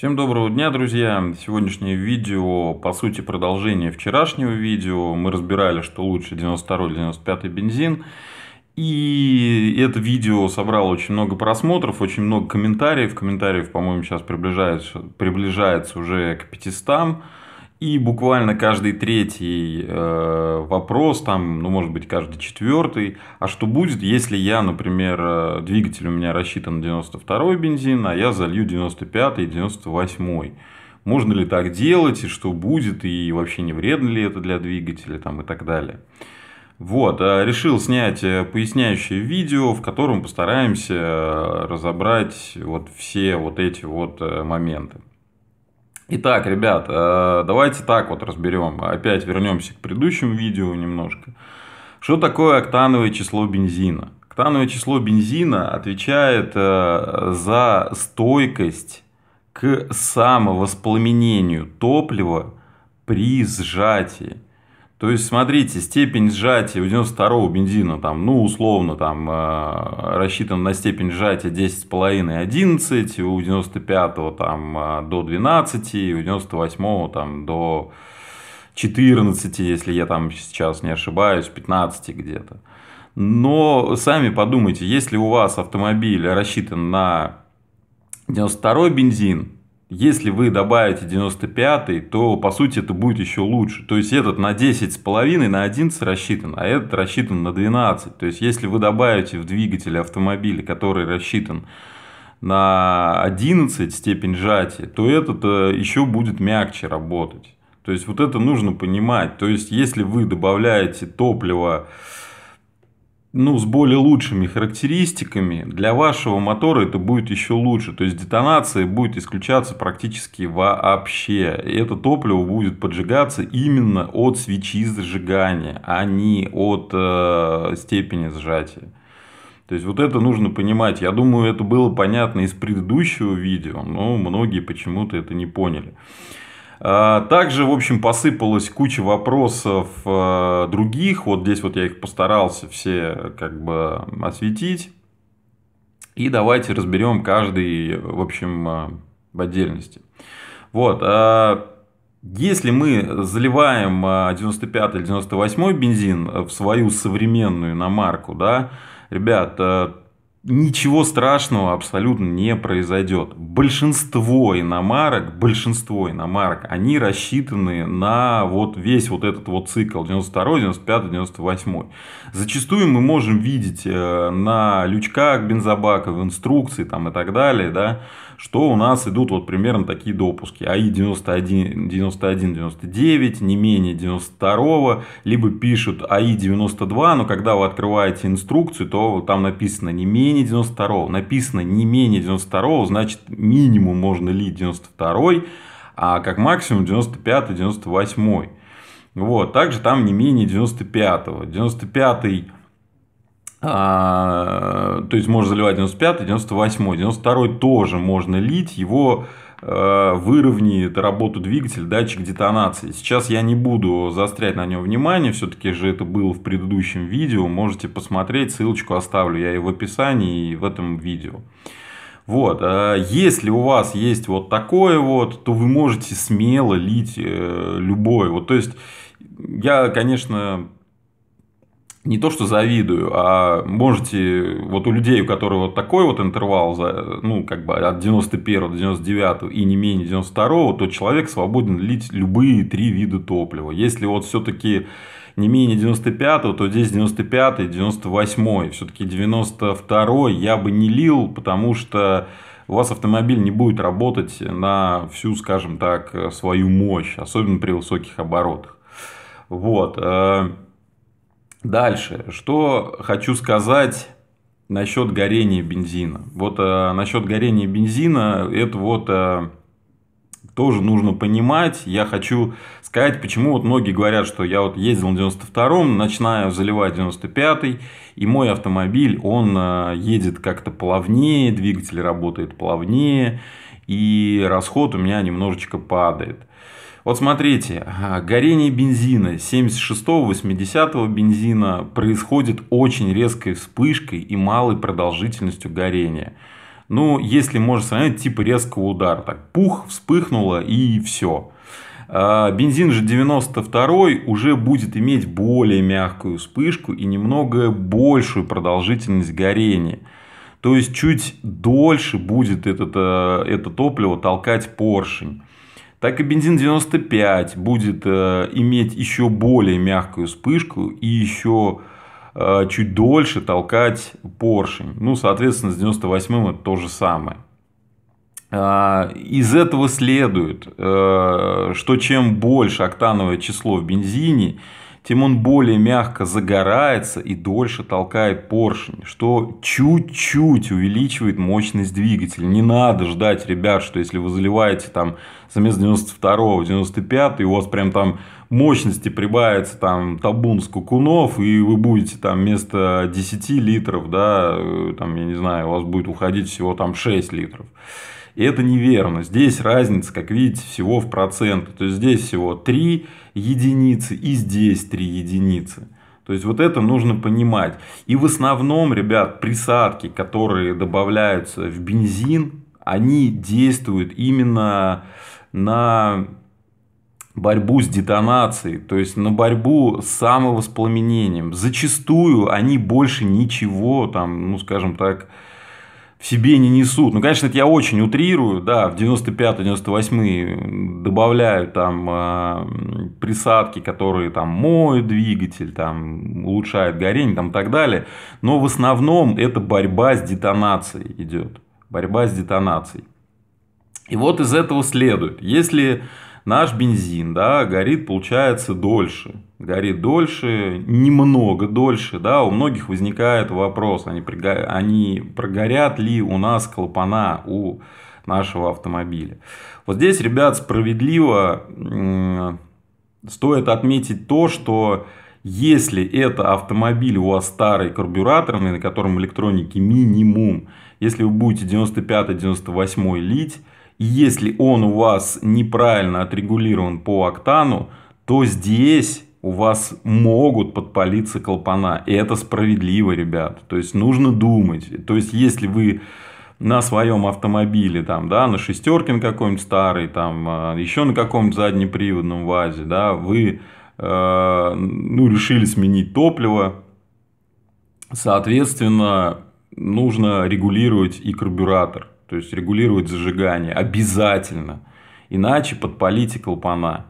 Всем доброго дня, друзья! Сегодняшнее видео, по сути, продолжение вчерашнего видео. Мы разбирали, что лучше 92-95 бензин. И это видео собрало очень много просмотров, очень много комментариев. Комментариев, по-моему, сейчас приближается, приближается уже к 500. И буквально каждый третий э, вопрос, там, ну, может быть, каждый четвертый, а что будет, если я, например, э, двигатель у меня рассчитан на 92 бензин, а я залью 95 и 98 Можно ли так делать, и что будет, и вообще не вредно ли это для двигателя, там, и так далее. Вот, э, решил снять э, поясняющее видео, в котором постараемся разобрать вот все вот эти вот моменты. Итак, ребят, э, давайте так вот разберем. Опять вернемся к предыдущему видео немножко. Что такое октановое число бензина? Октановое число бензина отвечает э, за стойкость к самовоспламенению топлива при сжатии. То есть, смотрите, степень сжатия у 92-го бензина, там, ну, условно, там, э, рассчитан на степень сжатия 10,5 11, у 95-го э, там до 12, у 98-го там до 14, если я там сейчас не ошибаюсь, 15 где-то. Но сами подумайте, если у вас автомобиль рассчитан на 92-й бензин, если вы добавите 95, то по сути это будет еще лучше. То есть этот на 10,5, на 11 рассчитан, а этот рассчитан на 12. То есть если вы добавите в двигатель автомобиля, который рассчитан на 11 степень сжатия, то этот э, еще будет мягче работать. То есть вот это нужно понимать. То есть если вы добавляете топливо ну, с более лучшими характеристиками, для вашего мотора это будет еще лучше. То есть детонация будет исключаться практически вообще. И это топливо будет поджигаться именно от свечи зажигания, а не от э, степени сжатия. То есть вот это нужно понимать. Я думаю, это было понятно из предыдущего видео, но многие почему-то это не поняли. А, также, в общем, посыпалась куча вопросов э, других. Вот здесь вот я их постарался все как бы осветить. И давайте разберем каждый, в общем, э, в отдельности. Вот. А, если мы заливаем 95 э, или 98 бензин в свою современную иномарку, да, ребят, ничего страшного абсолютно не произойдет. Большинство иномарок, большинство иномарок, они рассчитаны на вот весь вот этот вот цикл 92, 95, 98. Зачастую мы можем видеть э, на лючках бензобаков, инструкции там и так далее, да, что у нас идут вот примерно такие допуски. АИ 91, 91 99, не менее 92, либо пишут АИ 92, но когда вы открываете инструкцию, то там написано не менее менее 92-го. Написано не менее 92-го, значит минимум можно лить 92-й, а как максимум 95 98-й. Вот, также там не менее 95-го. 95-й а, то есть можно заливать 95 98 92 тоже можно лить, его Э, выровни это работу двигателя, датчик детонации. Сейчас я не буду заострять на нем внимание, все-таки же это было в предыдущем видео, можете посмотреть, ссылочку оставлю я и в описании, и в этом видео. Вот, э, если у вас есть вот такое вот, то вы можете смело лить э, любое. Вот, то есть, я, конечно, не то что завидую, а можете, вот у людей, у которых вот такой вот интервал, ну, как бы от 91 до 99 и не менее 92, то человек свободен лить любые три вида топлива. Если вот все-таки не менее 95, то здесь 95, 98, все-таки 92 я бы не лил, потому что у вас автомобиль не будет работать на всю, скажем так, свою мощь, особенно при высоких оборотах. Вот. Э, Дальше, что хочу сказать насчет горения бензина. Вот а, насчет горения бензина, это вот а, тоже нужно понимать. Я хочу сказать, почему вот многие говорят, что я вот ездил на 92-м, начинаю заливать 95-й, и мой автомобиль, он а, едет как-то плавнее, двигатель работает плавнее, и расход у меня немножечко падает. Вот смотрите, а, горение бензина 76-80 бензина происходит очень резкой вспышкой и малой продолжительностью горения. Ну, если можно сравнить, типа резкого удара. Так, пух, вспыхнуло и все. А, бензин же 92 уже будет иметь более мягкую вспышку и немного большую продолжительность горения. То есть чуть дольше будет это, э, это топливо толкать поршень так и бензин 95 будет э, иметь еще более мягкую вспышку и еще э, чуть дольше толкать поршень. Ну, соответственно, с 98 это то же самое. А, из этого следует, э, что чем больше октановое число в бензине, тем он более мягко загорается и дольше толкает поршень, что чуть-чуть увеличивает мощность двигателя. Не надо ждать, ребят, что если вы заливаете там замес 92 в 95 и у вас прям там мощности прибавится там табун с кукунов, и вы будете там вместо 10 литров, да, э, там, я не знаю, у вас будет уходить всего там 6 литров. И это неверно. Здесь разница, как видите, всего в проценты. То есть здесь всего 3 единицы и здесь 3 единицы. То есть вот это нужно понимать. И в основном, ребят, присадки, которые добавляются в бензин, они действуют именно на борьбу с детонацией, то есть на борьбу с самовоспламенением. Зачастую они больше ничего, там, ну скажем так, в себе не несут. Ну, конечно, это я очень утрирую, да, в 95-98 добавляют там э, присадки, которые там моют двигатель, там улучшают горение там, и так далее. Но в основном это борьба с детонацией идет. Борьба с детонацией. И вот из этого следует, если наш бензин, да, горит, получается, дольше. Горит дольше, немного дольше, да, у многих возникает вопрос, они, они прогорят ли у нас клапана у нашего автомобиля. Вот здесь, ребят, справедливо стоит отметить то, что если это автомобиль у вас старый карбюраторный, на котором электроники минимум, если вы будете 95-98 лить, если он у вас неправильно отрегулирован по октану, то здесь у вас могут подпалиться клапана. И это справедливо, ребят. То есть нужно думать. То есть если вы на своем автомобиле, там, да, на шестеркин на какой-нибудь старый, там, а, еще на каком-нибудь заднеприводном ВАЗе, да, вы э, ну, решили сменить топливо, соответственно, нужно регулировать и карбюратор то есть регулировать зажигание обязательно, иначе подпалите клапана.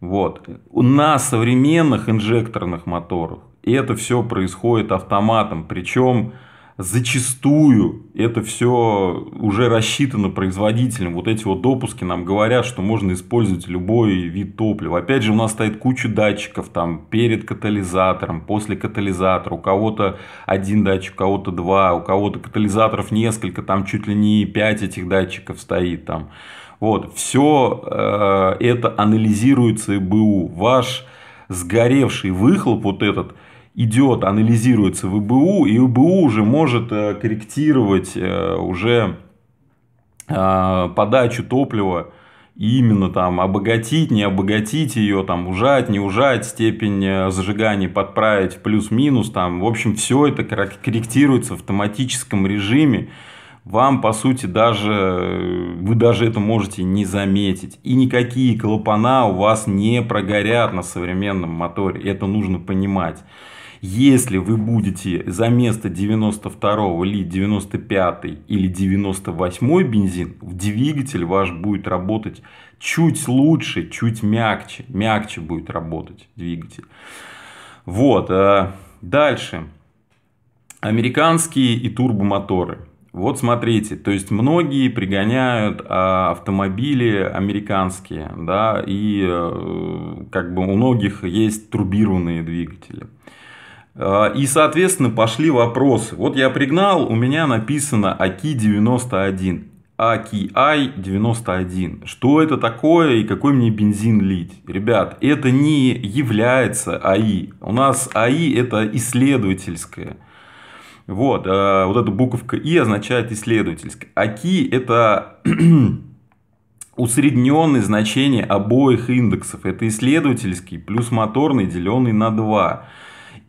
Вот. На современных инжекторных моторах это все происходит автоматом, причем зачастую это все уже рассчитано производителем. Вот эти вот допуски нам говорят, что можно использовать любой вид топлива. Опять же, у нас стоит куча датчиков там перед катализатором, после катализатора. У кого-то один датчик, у кого-то два, у кого-то катализаторов несколько, там чуть ли не пять этих датчиков стоит там. Вот, все э, это анализируется и БУ. Ваш сгоревший выхлоп вот этот – идет, анализируется в ИБУ, и ИБУ уже может э, корректировать э, уже э, подачу топлива и именно там обогатить, не обогатить ее, там ужать, не ужать, степень зажигания подправить плюс-минус, там, в общем, все это корректируется в автоматическом режиме. Вам, по сути, даже, вы даже это можете не заметить. И никакие клапана у вас не прогорят на современном моторе. Это нужно понимать. Если вы будете за место 92 или 95 или 98 бензин, в двигатель ваш будет работать чуть лучше, чуть мягче. Мягче будет работать двигатель. Вот. Э, дальше. Американские и турбомоторы. Вот смотрите, то есть многие пригоняют а, автомобили американские, да, и э, как бы у многих есть турбированные двигатели. А, и, соответственно, пошли вопросы. Вот я пригнал, у меня написано AKI 91. AKI 91. Что это такое и какой мне бензин лить? Ребят, это не является АИ. У нас АИ это исследовательское. Вот, э, вот эта буковка И означает исследовательское. АКИ это усредненное значение обоих индексов. Это исследовательский плюс моторный, деленный на 2.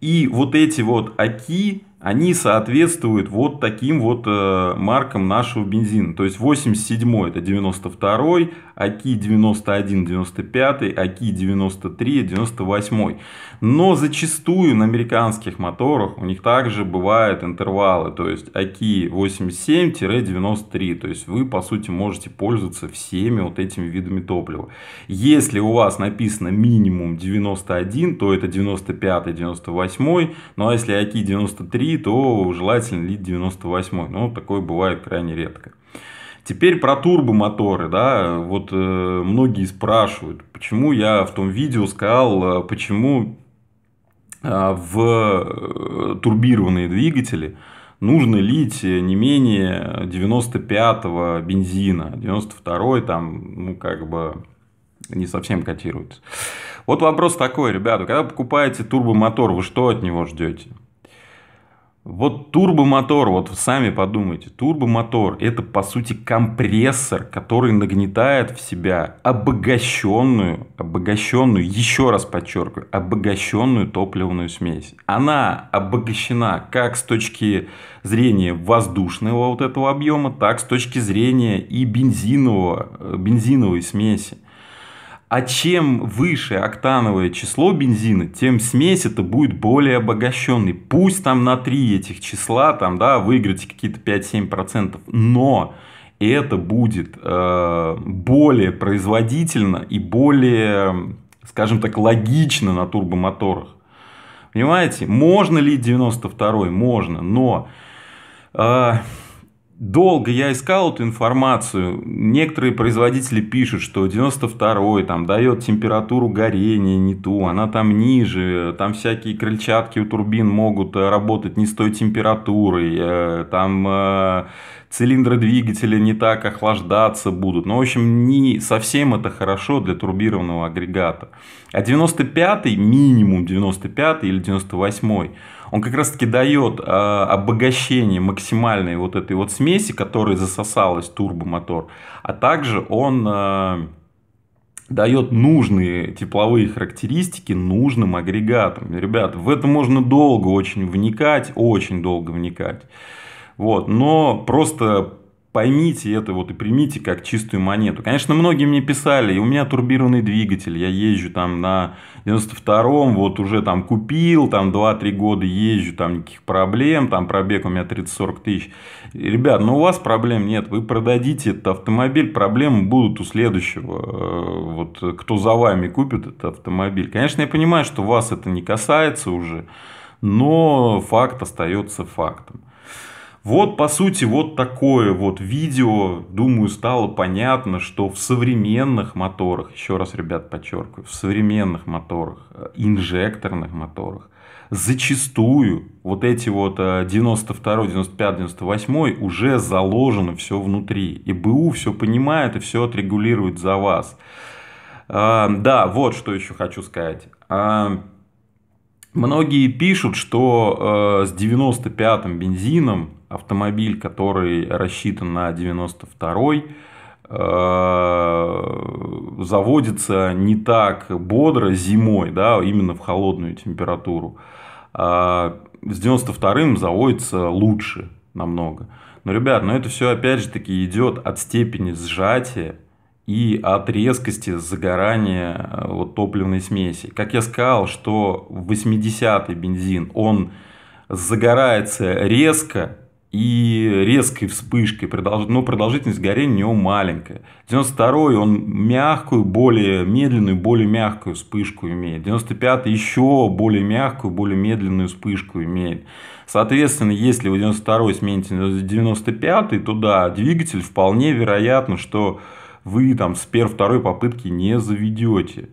И вот эти вот АКИ, они соответствуют вот таким вот э, маркам нашего бензина. То есть 87 это 92, АКИ 91, 95, АКИ 93, 98. Но зачастую на американских моторах у них также бывают интервалы. То есть АКИ 87-93. То есть вы по сути можете пользоваться всеми вот этими видами топлива. Если у вас написано минимум 91, то это 95, 98. Ну а если АКИ 93, то желательно лид 98. Но ну, такое бывает крайне редко. Теперь про турбомоторы, да, вот э, многие спрашивают, почему я в том видео сказал, э, почему э, в э, турбированные двигатели нужно лить не менее 95-го бензина, 92-й там, ну, как бы не совсем котируется. Вот вопрос такой, ребята, когда покупаете турбомотор, вы что от него ждете? Вот турбомотор, вот сами подумайте, турбомотор – это, по сути, компрессор, который нагнетает в себя обогащенную, обогащенную, еще раз подчеркиваю, обогащенную топливную смесь. Она обогащена как с точки зрения воздушного вот этого объема, так с точки зрения и бензинового, э, бензиновой смеси. А чем выше октановое число бензина, тем смесь это будет более обогащенной. Пусть там на три этих числа там, да, выиграть какие-то 5-7%, но это будет э, более производительно и более, скажем так, логично на турбомоторах. Понимаете, можно ли 92-й? Можно, но... Э, долго я искал эту информацию. Некоторые производители пишут, что 92-й там дает температуру горения не ту, она там ниже, там всякие крыльчатки у турбин могут э, работать не с той температурой, э, там э, цилиндры двигателя не так охлаждаться будут. Но, ну, в общем, не совсем это хорошо для турбированного агрегата. А 95-й, минимум 95-й или 98-й, он как раз-таки дает э, обогащение максимальной вот этой вот смеси, которой засосалась турбомотор, а также он э, дает нужные тепловые характеристики нужным агрегатам. Ребят, в это можно долго очень вникать, очень долго вникать. Вот, но просто поймите это вот и примите как чистую монету. Конечно, многие мне писали, и у меня турбированный двигатель, я езжу там на 92-м, вот уже там купил, там 2-3 года езжу, там никаких проблем, там пробег у меня 30-40 тысяч. Ребят, ну у вас проблем нет, вы продадите этот автомобиль, проблемы будут у следующего, э, вот кто за вами купит этот автомобиль. Конечно, я понимаю, что вас это не касается уже, но факт остается фактом. Вот, по сути, вот такое вот видео, думаю, стало понятно, что в современных моторах, еще раз, ребят, подчеркиваю, в современных моторах, э, инжекторных моторах, зачастую вот эти вот 92, 95, 98 уже заложено все внутри. И БУ все понимает и все отрегулирует за вас. А, да, вот что еще хочу сказать. А, многие пишут, что э, с 95-м бензином автомобиль, который рассчитан на 92-й, э, заводится не так бодро зимой, да, именно в холодную температуру. А с 92-м заводится лучше намного. Но, ребят, но ну это все опять же таки идет от степени сжатия и от резкости загорания э, вот, топливной смеси. Как я сказал, что 80-й бензин, он загорается резко, и резкой вспышкой, но продолжительность горения у него маленькая. 92-й он мягкую, более медленную, более мягкую вспышку имеет. 95-й еще более мягкую, более медленную вспышку имеет. Соответственно, если вы 92-й смените на 95-й, то да, двигатель вполне вероятно, что вы там с первой-второй попытки не заведете.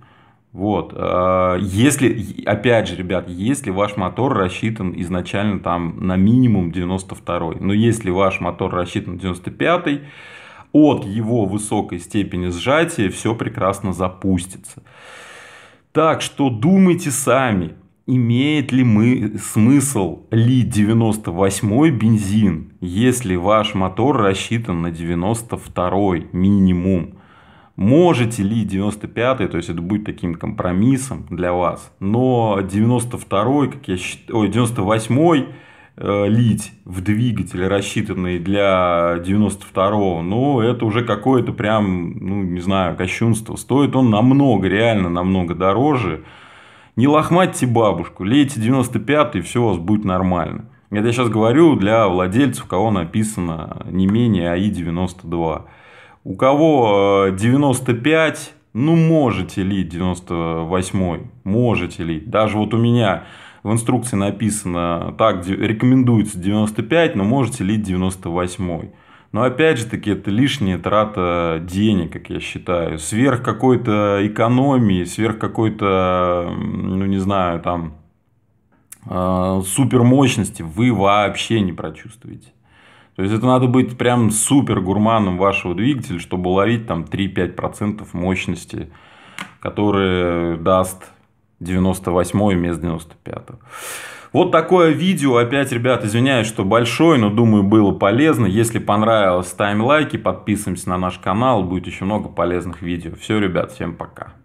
Вот. А, если, опять же, ребят, если ваш мотор рассчитан изначально там на минимум 92, но если ваш мотор рассчитан на 95, от его высокой степени сжатия все прекрасно запустится. Так что думайте сами, имеет ли мы смысл ли 98 бензин, если ваш мотор рассчитан на 92 минимум. Можете ли 95-й, то есть это будет таким компромиссом для вас, но 92-й, как я считаю, ой, 98-й э, лить в двигатель, рассчитанный для 92-го, ну, это уже какое-то прям, ну, не знаю, кощунство. Стоит он намного, реально намного дороже. Не лохматьте бабушку, лейте 95-й, все у вас будет нормально. Это я сейчас говорю для владельцев, у кого написано не менее АИ-92. У кого 95, э, ну можете лить 98, можете лить. Даже вот у меня в инструкции написано, так рекомендуется 95, но можете лить 98. Но опять же таки это лишняя трата денег, как я считаю. Сверх какой-то экономии, сверх какой-то, ну не знаю, там э, супермощности вы вообще не прочувствуете. То есть это надо быть прям супер гурманом вашего двигателя, чтобы ловить там 3-5% мощности, которые даст 98 вместо 95. -го. Вот такое видео. Опять, ребят, извиняюсь, что большое, но думаю, было полезно. Если понравилось, ставим лайки, подписываемся на наш канал. Будет еще много полезных видео. Все, ребят, всем пока.